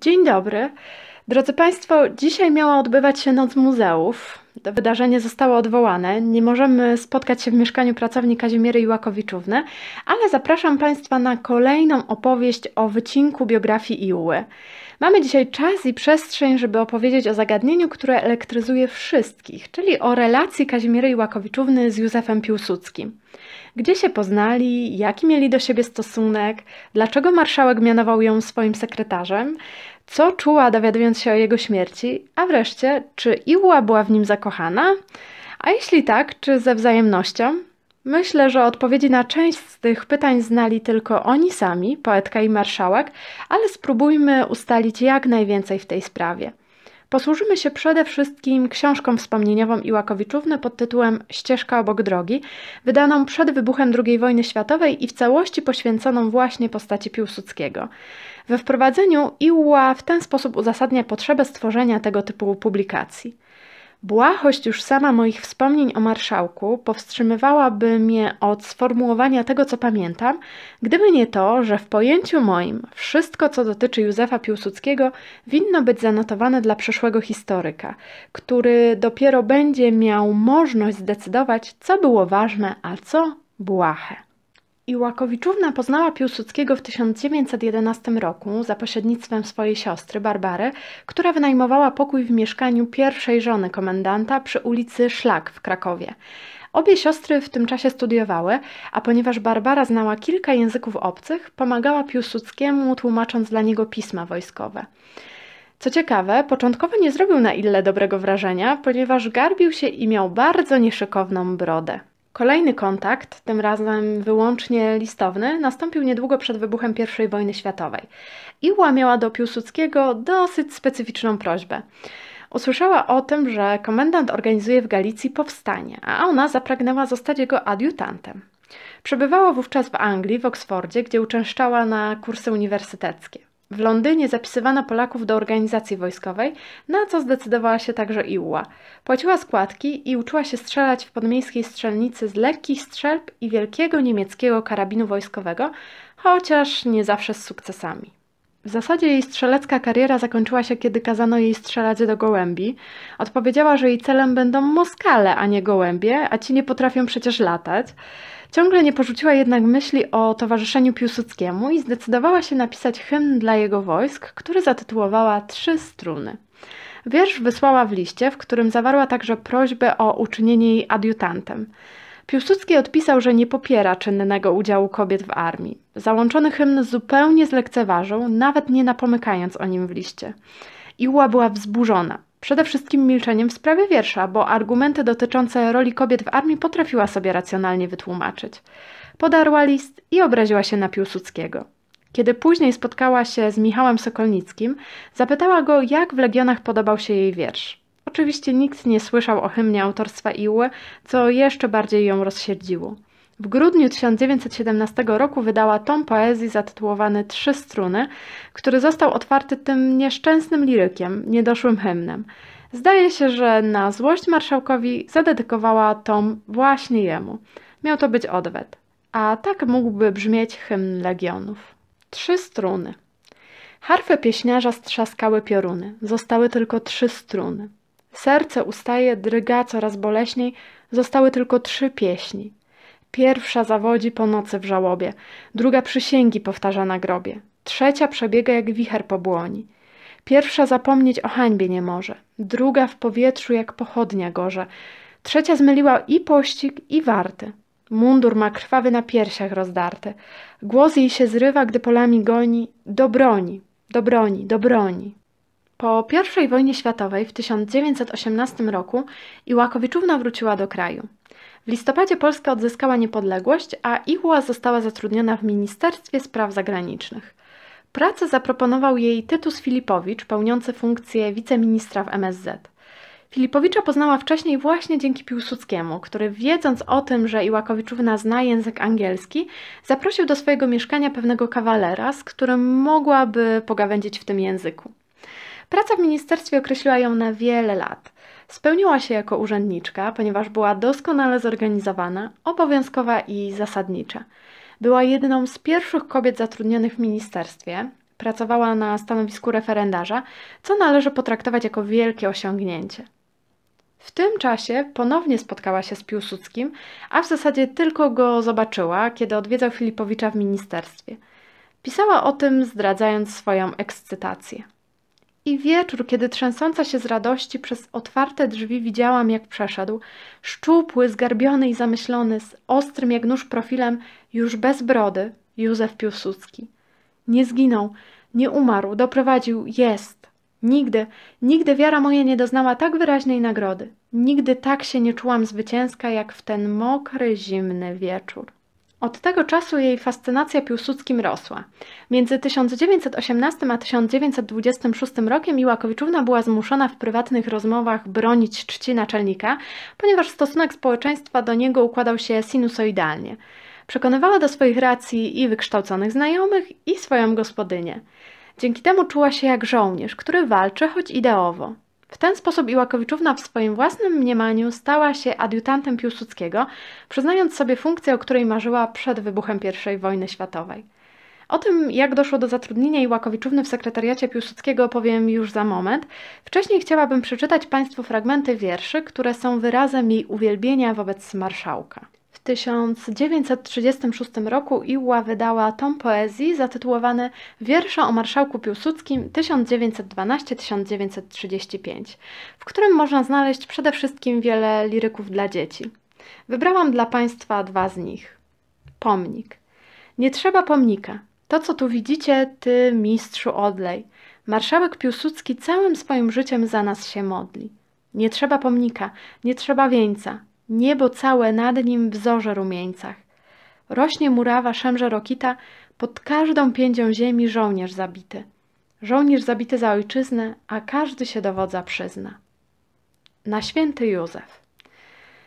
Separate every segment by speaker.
Speaker 1: Dzień dobry. Drodzy Państwo, dzisiaj miała odbywać się Noc Muzeów. To wydarzenie zostało odwołane. Nie możemy spotkać się w mieszkaniu pracowni Kazimiery Iłakowiczówny, ale zapraszam Państwa na kolejną opowieść o wycinku biografii Iły. Mamy dzisiaj czas i przestrzeń, żeby opowiedzieć o zagadnieniu, które elektryzuje wszystkich, czyli o relacji Kazimiery Iłakowiczówny z Józefem Piłsudskim. Gdzie się poznali, jaki mieli do siebie stosunek, dlaczego marszałek mianował ją swoim sekretarzem, co czuła dowiadując się o jego śmierci, a wreszcie, czy Iła była w nim zakochana, a jeśli tak, czy ze wzajemnością? Myślę, że odpowiedzi na część z tych pytań znali tylko oni sami, poetka i marszałek, ale spróbujmy ustalić jak najwięcej w tej sprawie. Posłużymy się przede wszystkim książką wspomnieniową Iłakowiczówny pod tytułem Ścieżka obok drogi, wydaną przed wybuchem II wojny światowej i w całości poświęconą właśnie postaci Piłsudskiego. We wprowadzeniu Iła w ten sposób uzasadnia potrzebę stworzenia tego typu publikacji. Błahość już sama moich wspomnień o marszałku powstrzymywałaby mnie od sformułowania tego, co pamiętam, gdyby nie to, że w pojęciu moim wszystko, co dotyczy Józefa Piłsudskiego, winno być zanotowane dla przyszłego historyka, który dopiero będzie miał możliwość zdecydować, co było ważne, a co błahe. Iłakowiczówna poznała Piłsudskiego w 1911 roku za pośrednictwem swojej siostry Barbary, która wynajmowała pokój w mieszkaniu pierwszej żony komendanta przy ulicy Szlak w Krakowie. Obie siostry w tym czasie studiowały, a ponieważ Barbara znała kilka języków obcych, pomagała Piłsudskiemu tłumacząc dla niego pisma wojskowe. Co ciekawe, początkowo nie zrobił na ile dobrego wrażenia, ponieważ garbił się i miał bardzo nieszykowną brodę. Kolejny kontakt, tym razem wyłącznie listowny, nastąpił niedługo przed wybuchem I wojny światowej. Iła miała do Piłsudskiego dosyć specyficzną prośbę. Usłyszała o tym, że komendant organizuje w Galicji powstanie, a ona zapragnęła zostać jego adiutantem. Przebywała wówczas w Anglii, w Oksfordzie, gdzie uczęszczała na kursy uniwersyteckie. W Londynie zapisywano Polaków do organizacji wojskowej, na co zdecydowała się także Iuła. Płaciła składki i uczyła się strzelać w podmiejskiej strzelnicy z lekkich strzelb i wielkiego niemieckiego karabinu wojskowego, chociaż nie zawsze z sukcesami. W zasadzie jej strzelecka kariera zakończyła się, kiedy kazano jej strzelać do gołębi. Odpowiedziała, że jej celem będą moskale, a nie gołębie, a ci nie potrafią przecież latać. Ciągle nie porzuciła jednak myśli o Towarzyszeniu Piłsudskiemu i zdecydowała się napisać hymn dla jego wojsk, który zatytułowała Trzy struny. Wiersz wysłała w liście, w którym zawarła także prośbę o uczynienie jej adiutantem. Piłsudski odpisał, że nie popiera czynnego udziału kobiet w armii. Załączony hymn zupełnie zlekceważył, nawet nie napomykając o nim w liście. Iła była wzburzona. Przede wszystkim milczeniem w sprawie wiersza, bo argumenty dotyczące roli kobiet w armii potrafiła sobie racjonalnie wytłumaczyć. Podarła list i obraziła się na Piłsudskiego. Kiedy później spotkała się z Michałem Sokolnickim, zapytała go, jak w Legionach podobał się jej wiersz. Oczywiście nikt nie słyszał o hymnie autorstwa Iły, co jeszcze bardziej ją rozsierdziło. W grudniu 1917 roku wydała tom poezji zatytułowany Trzy struny, który został otwarty tym nieszczęsnym lirykiem, niedoszłym hymnem. Zdaje się, że na złość marszałkowi zadedykowała tom właśnie jemu. Miał to być odwet. A tak mógłby brzmieć hymn legionów. Trzy struny. Harfę pieśniarza strzaskały pioruny. Zostały tylko trzy struny. Serce ustaje, dryga coraz boleśniej. Zostały tylko trzy pieśni. Pierwsza zawodzi po nocy w żałobie, druga przysięgi powtarza na grobie, trzecia przebiega jak wicher po błoni. Pierwsza zapomnieć o hańbie nie może, druga w powietrzu jak pochodnia gorze, trzecia zmyliła i pościg, i warty. Mundur ma krwawy na piersiach rozdarte, Głos jej się zrywa, gdy polami goni do broni, do broni, do broni. Po I wojnie światowej w 1918 roku Iłakowiczówna wróciła do kraju. W listopadzie Polska odzyskała niepodległość, a Iła została zatrudniona w Ministerstwie Spraw Zagranicznych. Pracę zaproponował jej Tytus Filipowicz, pełniący funkcję wiceministra w MSZ. Filipowicza poznała wcześniej właśnie dzięki Piłsudskiemu, który wiedząc o tym, że Iłakowiczówna zna język angielski, zaprosił do swojego mieszkania pewnego kawalera, z którym mogłaby pogawędzić w tym języku. Praca w ministerstwie określiła ją na wiele lat. Spełniła się jako urzędniczka, ponieważ była doskonale zorganizowana, obowiązkowa i zasadnicza. Była jedną z pierwszych kobiet zatrudnionych w ministerstwie, pracowała na stanowisku referendarza, co należy potraktować jako wielkie osiągnięcie. W tym czasie ponownie spotkała się z Piłsudskim, a w zasadzie tylko go zobaczyła, kiedy odwiedzał Filipowicza w ministerstwie. Pisała o tym, zdradzając swoją ekscytację. I wieczór, kiedy trzęsąca się z radości przez otwarte drzwi widziałam, jak przeszedł, szczupły, zgarbiony i zamyślony, z ostrym jak nóż profilem, już bez brody, Józef Piłsudski. Nie zginął, nie umarł, doprowadził, jest. Nigdy, nigdy wiara moja nie doznała tak wyraźnej nagrody. Nigdy tak się nie czułam zwycięska, jak w ten mokry, zimny wieczór. Od tego czasu jej fascynacja Piłsudskim rosła. Między 1918 a 1926 rokiem Iłakowiczówna była zmuszona w prywatnych rozmowach bronić czci naczelnika, ponieważ stosunek społeczeństwa do niego układał się sinusoidalnie. Przekonywała do swoich racji i wykształconych znajomych, i swoją gospodynię. Dzięki temu czuła się jak żołnierz, który walczy choć ideowo. W ten sposób Iłakowiczówna w swoim własnym mniemaniu stała się adiutantem Piłsudskiego, przyznając sobie funkcję, o której marzyła przed wybuchem I wojny światowej. O tym, jak doszło do zatrudnienia Iłakowiczówny w sekretariacie Piłsudskiego opowiem już za moment. Wcześniej chciałabym przeczytać Państwu fragmenty wierszy, które są wyrazem jej uwielbienia wobec marszałka. 1936 roku Iła wydała tom poezji zatytułowany Wiersze o marszałku Piłsudskim 1912-1935, w którym można znaleźć przede wszystkim wiele liryków dla dzieci. Wybrałam dla Państwa dwa z nich. Pomnik. Nie trzeba pomnika. To, co tu widzicie, ty, mistrzu, odlej. Marszałek Piłsudski całym swoim życiem za nas się modli. Nie trzeba pomnika, nie trzeba wieńca, niebo całe nad nim w zorze rumieńcach. Rośnie murawa szemrze rokita, pod każdą piędzią ziemi żołnierz zabity. Żołnierz zabity za ojczyznę, a każdy się dowodza przyzna. Na święty Józef.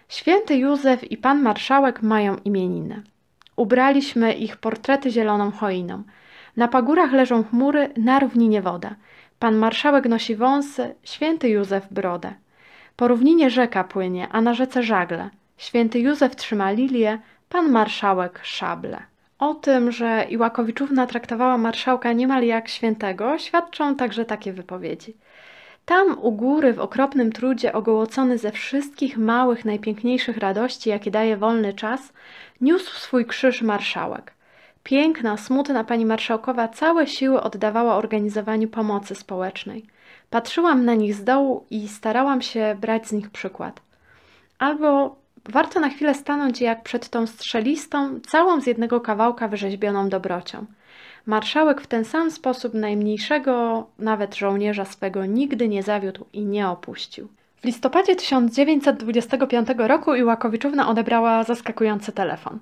Speaker 1: Święty Józef i pan marszałek mają imieniny. Ubraliśmy ich portrety zieloną choiną. Na pagórach leżą chmury, na równinie woda. Pan marszałek nosi wąsy, święty Józef brodę. Po równinie rzeka płynie, a na rzece żagle. Święty Józef trzyma lilię, pan marszałek szable. O tym, że Iłakowiczówna traktowała marszałka niemal jak świętego, świadczą także takie wypowiedzi. Tam u góry w okropnym trudzie, ogołocony ze wszystkich małych, najpiękniejszych radości, jakie daje wolny czas, niósł swój krzyż marszałek. Piękna, smutna pani marszałkowa całe siły oddawała organizowaniu pomocy społecznej. Patrzyłam na nich z dołu i starałam się brać z nich przykład. Albo warto na chwilę stanąć jak przed tą strzelistą, całą z jednego kawałka wyrzeźbioną dobrocią. Marszałek w ten sam sposób najmniejszego, nawet żołnierza swego, nigdy nie zawiódł i nie opuścił. W listopadzie 1925 roku Iłakowiczówna odebrała zaskakujący telefon.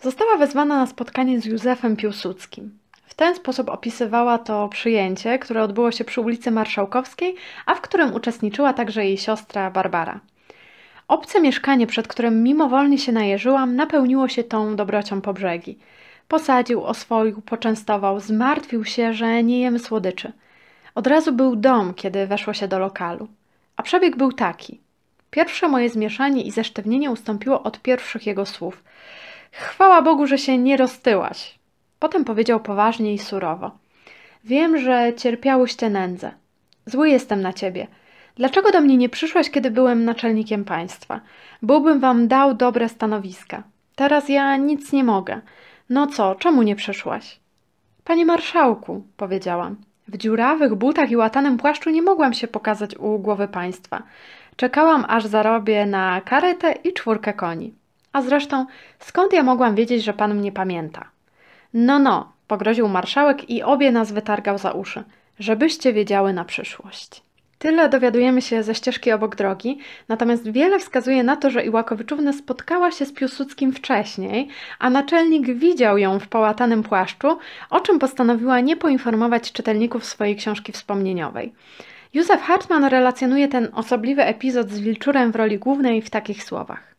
Speaker 1: Została wezwana na spotkanie z Józefem Piłsudskim ten sposób opisywała to przyjęcie, które odbyło się przy ulicy Marszałkowskiej, a w którym uczestniczyła także jej siostra Barbara. Obce mieszkanie, przed którym mimowolnie się najeżyłam, napełniło się tą dobrocią po brzegi. Posadził, oswoił, poczęstował, zmartwił się, że nie jemy słodyczy. Od razu był dom, kiedy weszło się do lokalu. A przebieg był taki. Pierwsze moje zmieszanie i zesztywnienie ustąpiło od pierwszych jego słów. Chwała Bogu, że się nie roztyłaś. Potem powiedział poważnie i surowo: Wiem, że cierpiałyście nędzę. Zły jestem na ciebie. Dlaczego do mnie nie przyszłaś, kiedy byłem naczelnikiem państwa? Byłbym wam dał dobre stanowiska. Teraz ja nic nie mogę. No co, czemu nie przyszłaś? Panie marszałku, powiedziałam. W dziurawych butach i łatanym płaszczu nie mogłam się pokazać u głowy państwa. Czekałam, aż zarobię na karetę i czwórkę koni. A zresztą, skąd ja mogłam wiedzieć, że pan mnie pamięta? No, no, pogroził marszałek i obie nas wytargał za uszy, żebyście wiedziały na przyszłość. Tyle dowiadujemy się ze ścieżki obok drogi, natomiast wiele wskazuje na to, że Iłakowiczówna spotkała się z Piłsudskim wcześniej, a naczelnik widział ją w połatanym płaszczu, o czym postanowiła nie poinformować czytelników swojej książki wspomnieniowej. Józef Hartmann relacjonuje ten osobliwy epizod z Wilczurem w roli głównej w takich słowach.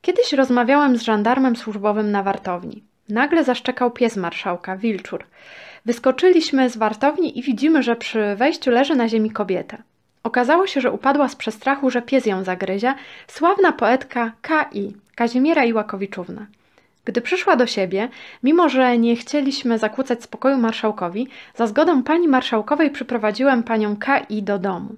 Speaker 1: Kiedyś rozmawiałem z żandarmem służbowym na wartowni. Nagle zaszczekał pies marszałka, wilczur. Wyskoczyliśmy z wartowni i widzimy, że przy wejściu leży na ziemi kobieta. Okazało się, że upadła z przestrachu, że pies ją zagryzie, sławna poetka K.I., Kazimiera Iłakowiczówna. Gdy przyszła do siebie, mimo że nie chcieliśmy zakłócać spokoju marszałkowi, za zgodą pani marszałkowej przyprowadziłem panią K.I. do domu.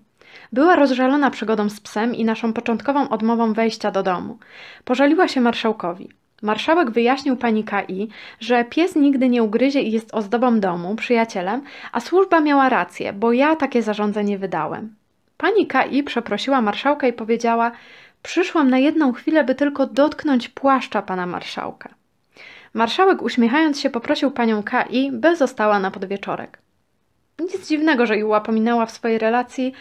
Speaker 1: Była rozżalona przygodą z psem i naszą początkową odmową wejścia do domu. Pożaliła się marszałkowi. Marszałek wyjaśnił pani Kai, że pies nigdy nie ugryzie i jest ozdobą domu, przyjacielem, a służba miała rację, bo ja takie zarządzenie wydałem. Pani Kai przeprosiła marszałka i powiedziała: Przyszłam na jedną chwilę, by tylko dotknąć płaszcza pana marszałka. Marszałek uśmiechając się poprosił panią Kai, by została na podwieczorek. Nic dziwnego, że Iła pominęła w swojej relacji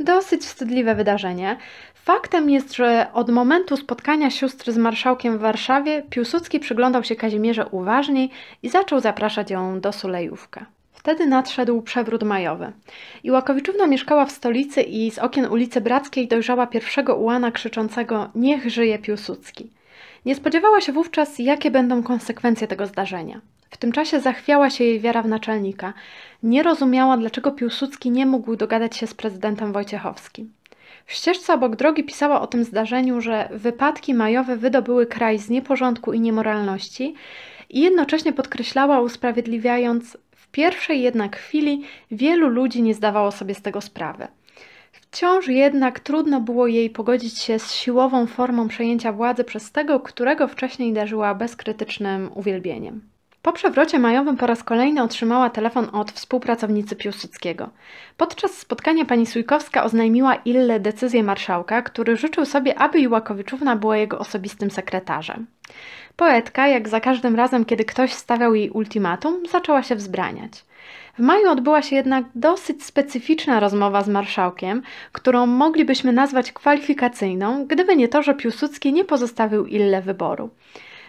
Speaker 1: dosyć wstydliwe wydarzenie, Faktem jest, że od momentu spotkania sióstr z marszałkiem w Warszawie Piłsudski przyglądał się Kazimierze uważniej i zaczął zapraszać ją do Sulejówka. Wtedy nadszedł przewrót majowy. Iłakowiczówna mieszkała w stolicy i z okien ulicy Brackiej dojrzała pierwszego ułana krzyczącego Niech żyje Piłsudski. Nie spodziewała się wówczas, jakie będą konsekwencje tego zdarzenia. W tym czasie zachwiała się jej wiara w naczelnika. Nie rozumiała, dlaczego Piłsudski nie mógł dogadać się z prezydentem Wojciechowskim ścieżce obok drogi pisała o tym zdarzeniu, że wypadki majowe wydobyły kraj z nieporządku i niemoralności i jednocześnie podkreślała, usprawiedliwiając, w pierwszej jednak chwili wielu ludzi nie zdawało sobie z tego sprawy. Wciąż jednak trudno było jej pogodzić się z siłową formą przejęcia władzy przez tego, którego wcześniej darzyła bezkrytycznym uwielbieniem. Po przewrocie majowym po raz kolejny otrzymała telefon od współpracownicy Piłsudskiego. Podczas spotkania pani Sujkowska oznajmiła Ille decyzję marszałka, który życzył sobie, aby Iłakowiczówna była jego osobistym sekretarzem. Poetka, jak za każdym razem, kiedy ktoś stawiał jej ultimatum, zaczęła się wzbraniać. W maju odbyła się jednak dosyć specyficzna rozmowa z marszałkiem, którą moglibyśmy nazwać kwalifikacyjną, gdyby nie to, że Piłsudski nie pozostawił Ille wyboru.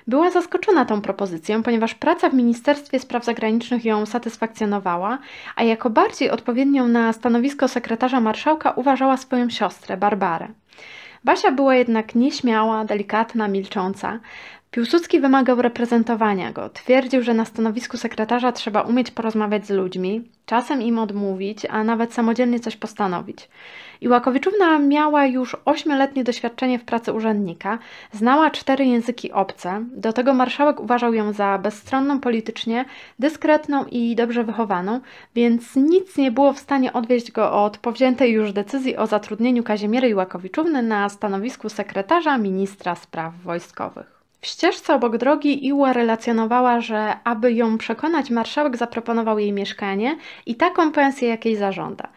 Speaker 1: Była zaskoczona tą propozycją, ponieważ praca w Ministerstwie Spraw Zagranicznych ją satysfakcjonowała, a jako bardziej odpowiednią na stanowisko sekretarza marszałka uważała swoją siostrę, Barbarę. Basia była jednak nieśmiała, delikatna, milcząca. Piłsudski wymagał reprezentowania go. Twierdził, że na stanowisku sekretarza trzeba umieć porozmawiać z ludźmi, czasem im odmówić, a nawet samodzielnie coś postanowić. Iłakowiczówna miała już 8-letnie doświadczenie w pracy urzędnika, znała cztery języki obce, do tego marszałek uważał ją za bezstronną politycznie, dyskretną i dobrze wychowaną, więc nic nie było w stanie odwieźć go od powziętej już decyzji o zatrudnieniu Kazimiery Iłakowiczówny na stanowisku sekretarza ministra spraw wojskowych. W ścieżce obok drogi Iła relacjonowała, że aby ją przekonać, marszałek zaproponował jej mieszkanie i taką pensję, jakiej zażąda.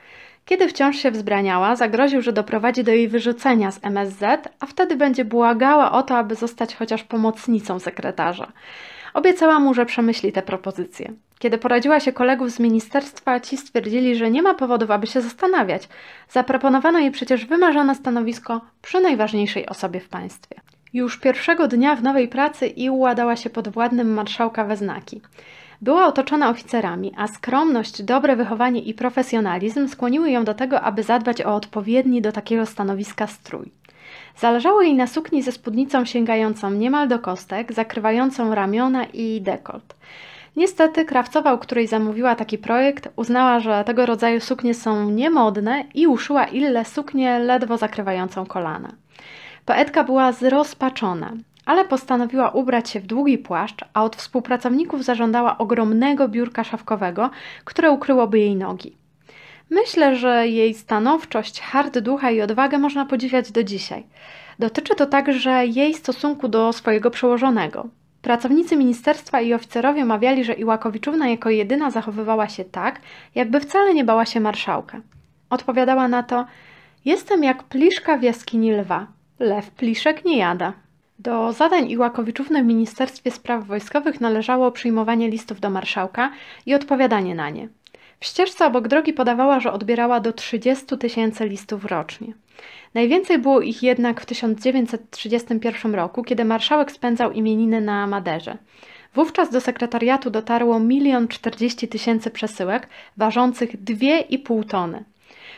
Speaker 1: Kiedy wciąż się wzbraniała, zagroził, że doprowadzi do jej wyrzucenia z MSZ, a wtedy będzie błagała o to, aby zostać chociaż pomocnicą sekretarza. Obiecała mu, że przemyśli te propozycje. Kiedy poradziła się kolegów z ministerstwa, ci stwierdzili, że nie ma powodów, aby się zastanawiać. Zaproponowano jej przecież wymarzone stanowisko przy najważniejszej osobie w państwie. Już pierwszego dnia w nowej pracy i uładała się pod władnym marszałka znaki. Była otoczona oficerami, a skromność, dobre wychowanie i profesjonalizm skłoniły ją do tego, aby zadbać o odpowiedni do takiego stanowiska strój. Zależało jej na sukni ze spódnicą sięgającą niemal do kostek, zakrywającą ramiona i dekolt. Niestety krawcowa, u której zamówiła taki projekt, uznała, że tego rodzaju suknie są niemodne i uszyła ille suknię ledwo zakrywającą kolana. Poetka była zrozpaczona ale postanowiła ubrać się w długi płaszcz, a od współpracowników zażądała ogromnego biurka szafkowego, które ukryłoby jej nogi. Myślę, że jej stanowczość, hard ducha i odwagę można podziwiać do dzisiaj. Dotyczy to także jej stosunku do swojego przełożonego. Pracownicy ministerstwa i oficerowie mawiali, że Iłakowiczówna jako jedyna zachowywała się tak, jakby wcale nie bała się marszałka. Odpowiadała na to: Jestem jak pliszka w jaskini lwa. Lew pliszek nie jada. Do zadań Iłakowiczów w Ministerstwie Spraw Wojskowych należało przyjmowanie listów do marszałka i odpowiadanie na nie. W ścieżce obok drogi podawała, że odbierała do 30 tysięcy listów rocznie. Najwięcej było ich jednak w 1931 roku, kiedy marszałek spędzał imieniny na Maderze. Wówczas do sekretariatu dotarło 1 040 tysięcy przesyłek ważących 2,5 tony.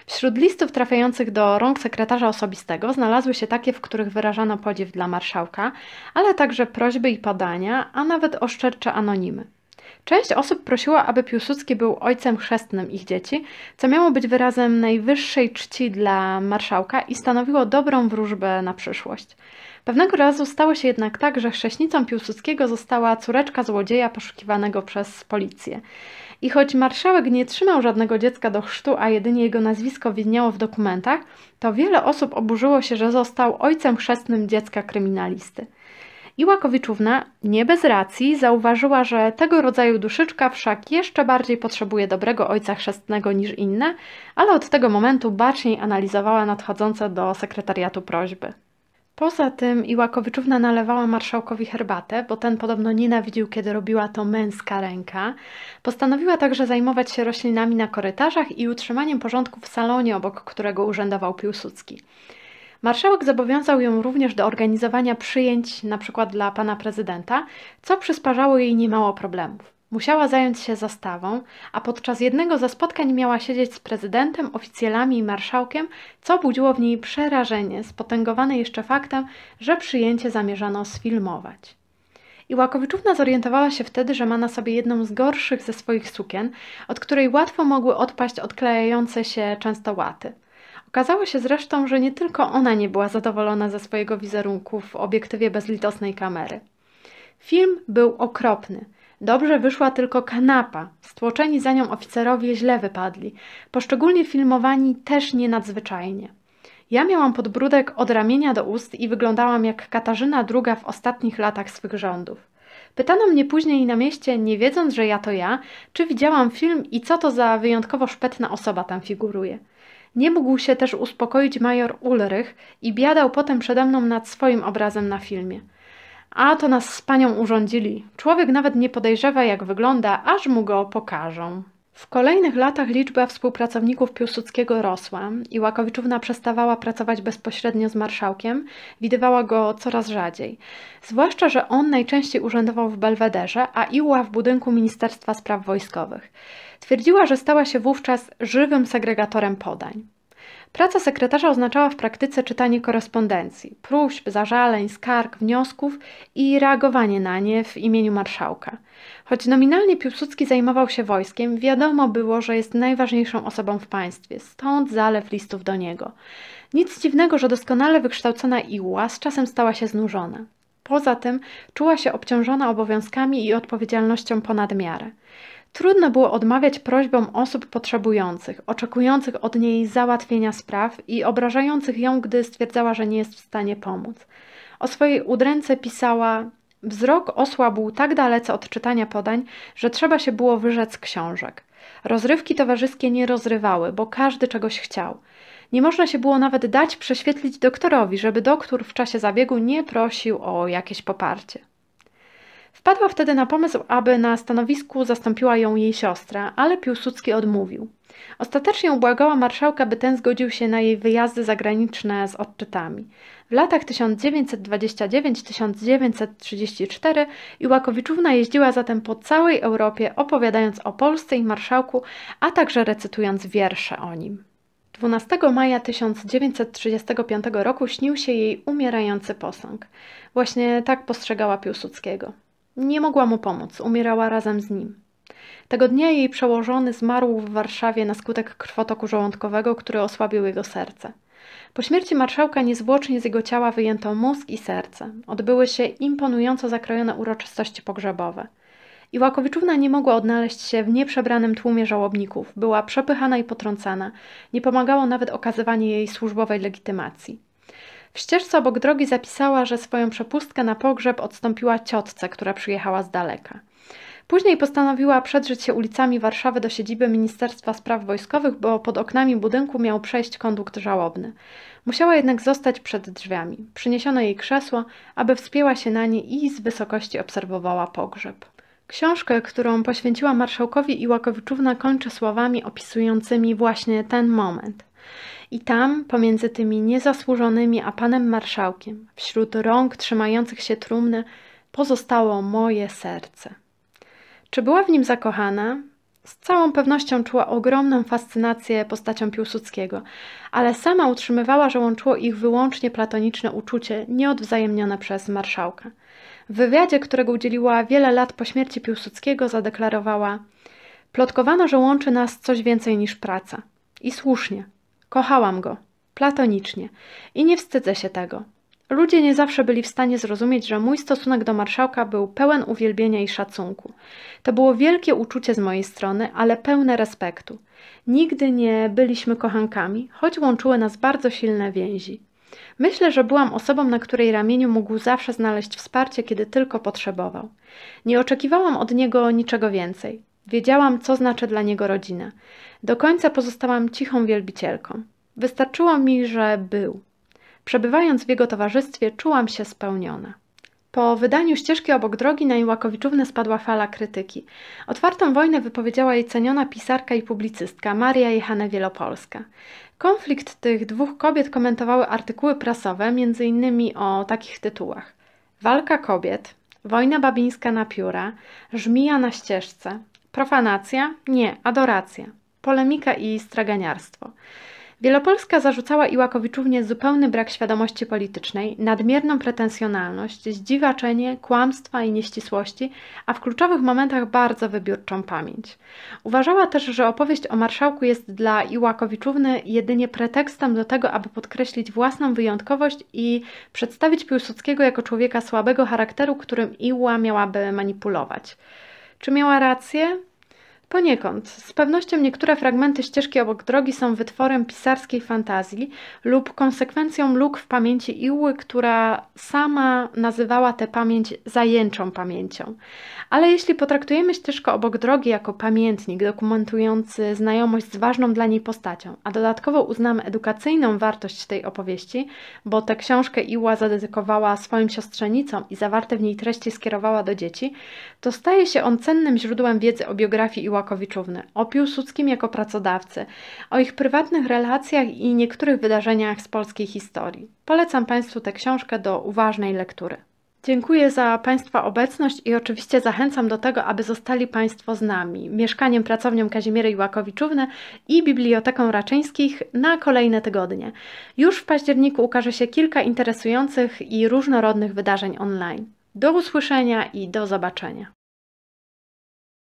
Speaker 1: Wśród listów trafiających do rąk sekretarza osobistego znalazły się takie, w których wyrażano podziw dla marszałka, ale także prośby i padania, a nawet oszczercze anonimy. Część osób prosiła, aby Piłsudski był ojcem chrzestnym ich dzieci, co miało być wyrazem najwyższej czci dla marszałka i stanowiło dobrą wróżbę na przyszłość. Pewnego razu stało się jednak tak, że chrześnicą Piłsudskiego została córeczka złodzieja poszukiwanego przez policję. I choć marszałek nie trzymał żadnego dziecka do chrztu, a jedynie jego nazwisko widniało w dokumentach, to wiele osób oburzyło się, że został ojcem chrzestnym dziecka kryminalisty. I Łakowiczówna, nie bez racji, zauważyła, że tego rodzaju duszyczka wszak jeszcze bardziej potrzebuje dobrego ojca chrzestnego niż inne, ale od tego momentu baczniej analizowała nadchodzące do sekretariatu prośby. Poza tym Iłakowiczówna nalewała marszałkowi herbatę, bo ten podobno nienawidził, kiedy robiła to męska ręka. Postanowiła także zajmować się roślinami na korytarzach i utrzymaniem porządku w salonie, obok którego urzędował Piłsudski. Marszałek zobowiązał ją również do organizowania przyjęć, na przykład dla pana prezydenta, co przysparzało jej niemało problemów. Musiała zająć się zastawą, a podczas jednego ze spotkań miała siedzieć z prezydentem, oficjalami i marszałkiem, co budziło w niej przerażenie, spotęgowane jeszcze faktem, że przyjęcie zamierzano sfilmować. I Łakowiczówna zorientowała się wtedy, że ma na sobie jedną z gorszych ze swoich sukien, od której łatwo mogły odpaść odklejające się często łaty. Okazało się zresztą, że nie tylko ona nie była zadowolona ze swojego wizerunku w obiektywie bezlitosnej kamery. Film był okropny – Dobrze wyszła tylko kanapa. Stłoczeni za nią oficerowie źle wypadli. Poszczególnie filmowani też nie nadzwyczajnie. Ja miałam podbródek od ramienia do ust i wyglądałam jak Katarzyna II w ostatnich latach swych rządów. Pytano mnie później na mieście, nie wiedząc, że ja to ja, czy widziałam film i co to za wyjątkowo szpetna osoba tam figuruje. Nie mógł się też uspokoić major Ulrych i biadał potem przede mną nad swoim obrazem na filmie. A to nas z panią urządzili. Człowiek nawet nie podejrzewa, jak wygląda, aż mu go pokażą. W kolejnych latach liczba współpracowników Piłsudskiego rosła i Łakowiczówna przestawała pracować bezpośrednio z marszałkiem, widywała go coraz rzadziej. Zwłaszcza, że on najczęściej urzędował w Belwederze, a Iła w budynku Ministerstwa Spraw Wojskowych. Twierdziła, że stała się wówczas żywym segregatorem podań. Praca sekretarza oznaczała w praktyce czytanie korespondencji, próśb, zażaleń, skarg, wniosków i reagowanie na nie w imieniu marszałka. Choć nominalnie Piłsudski zajmował się wojskiem, wiadomo było, że jest najważniejszą osobą w państwie, stąd zalew listów do niego. Nic dziwnego, że doskonale wykształcona Iła z czasem stała się znużona. Poza tym czuła się obciążona obowiązkami i odpowiedzialnością ponad miarę. Trudno było odmawiać prośbom osób potrzebujących, oczekujących od niej załatwienia spraw i obrażających ją, gdy stwierdzała, że nie jest w stanie pomóc. O swojej udręce pisała: Wzrok osłabł tak dalece od czytania podań, że trzeba się było wyrzec książek. Rozrywki towarzyskie nie rozrywały, bo każdy czegoś chciał. Nie można się było nawet dać prześwietlić doktorowi, żeby doktor w czasie zabiegu nie prosił o jakieś poparcie. Wpadła wtedy na pomysł, aby na stanowisku zastąpiła ją jej siostra, ale Piłsudski odmówił. Ostatecznie ubłagała marszałka, by ten zgodził się na jej wyjazdy zagraniczne z odczytami. W latach 1929-1934 Iłakowiczówna jeździła zatem po całej Europie, opowiadając o Polsce i marszałku, a także recytując wiersze o nim. 12 maja 1935 roku śnił się jej umierający posąg. Właśnie tak postrzegała Piłsudskiego. Nie mogła mu pomóc, umierała razem z nim. Tego dnia jej przełożony zmarł w Warszawie na skutek krwotoku żołądkowego, który osłabił jego serce. Po śmierci marszałka niezwłocznie z jego ciała wyjęto mózg i serce. Odbyły się imponująco zakrojone uroczystości pogrzebowe. Iłakowiczówna nie mogła odnaleźć się w nieprzebranym tłumie żałobników. Była przepychana i potrącana. Nie pomagało nawet okazywanie jej służbowej legitymacji. W ścieżce obok drogi zapisała, że swoją przepustkę na pogrzeb odstąpiła ciotce, która przyjechała z daleka. Później postanowiła przedrzeć się ulicami Warszawy do siedziby Ministerstwa Spraw Wojskowych, bo pod oknami budynku miał przejść kondukt żałobny. Musiała jednak zostać przed drzwiami. Przyniesiono jej krzesło, aby wspięła się na nie i z wysokości obserwowała pogrzeb. Książkę, którą poświęciła marszałkowi Iłakowiczówna kończy słowami opisującymi właśnie ten moment. I tam, pomiędzy tymi niezasłużonymi a panem marszałkiem, wśród rąk trzymających się trumny, pozostało moje serce. Czy była w nim zakochana? Z całą pewnością czuła ogromną fascynację postacią Piłsudskiego, ale sama utrzymywała, że łączyło ich wyłącznie platoniczne uczucie, nieodwzajemnione przez marszałka. W wywiadzie, którego udzieliła wiele lat po śmierci Piłsudskiego, zadeklarowała: Plotkowano, że łączy nas coś więcej niż praca. I słusznie. Kochałam go, platonicznie, i nie wstydzę się tego. Ludzie nie zawsze byli w stanie zrozumieć, że mój stosunek do marszałka był pełen uwielbienia i szacunku. To było wielkie uczucie z mojej strony, ale pełne respektu. Nigdy nie byliśmy kochankami, choć łączyły nas bardzo silne więzi. Myślę, że byłam osobą, na której ramieniu mógł zawsze znaleźć wsparcie, kiedy tylko potrzebował. Nie oczekiwałam od niego niczego więcej. Wiedziałam, co znaczy dla niego rodzina. Do końca pozostałam cichą wielbicielką. Wystarczyło mi, że był. Przebywając w jego towarzystwie, czułam się spełniona. Po wydaniu ścieżki obok drogi na Iłakowiczównę spadła fala krytyki. Otwartą wojnę wypowiedziała jej ceniona pisarka i publicystka Maria Jehane Wielopolska. Konflikt tych dwóch kobiet komentowały artykuły prasowe, m.in. o takich tytułach: Walka kobiet, Wojna babińska na pióra, Żmija na ścieżce, Profanacja? Nie, adoracja. Polemika i straganiarstwo. Wielopolska zarzucała Iłakowiczównie zupełny brak świadomości politycznej, nadmierną pretensjonalność, zdziwaczenie, kłamstwa i nieścisłości, a w kluczowych momentach bardzo wybiórczą pamięć. Uważała też, że opowieść o marszałku jest dla Iłakowiczówny jedynie pretekstem do tego, aby podkreślić własną wyjątkowość i przedstawić Piłsudskiego jako człowieka słabego charakteru, którym Iła miałaby manipulować. Czy miała rację? Poniekąd. Z pewnością niektóre fragmenty ścieżki obok drogi są wytworem pisarskiej fantazji lub konsekwencją luk w pamięci Iły, która sama nazywała tę pamięć zajęczą pamięcią. Ale jeśli potraktujemy ścieżkę obok drogi jako pamiętnik dokumentujący znajomość z ważną dla niej postacią, a dodatkowo uznamy edukacyjną wartość tej opowieści, bo tę książkę Iła zadedykowała swoim siostrzenicom i zawarte w niej treści skierowała do dzieci, to staje się on cennym źródłem wiedzy o biografii Iła Łakowiczówny, o Piłsudskim jako pracodawcy, o ich prywatnych relacjach i niektórych wydarzeniach z polskiej historii. Polecam Państwu tę książkę do uważnej lektury. Dziękuję za Państwa obecność i oczywiście zachęcam do tego, aby zostali Państwo z nami, mieszkaniem pracownią Kazimiery Łakowiczówny i Biblioteką Raczyńskich na kolejne tygodnie. Już w październiku ukaże się kilka interesujących i różnorodnych wydarzeń online. Do usłyszenia i do zobaczenia.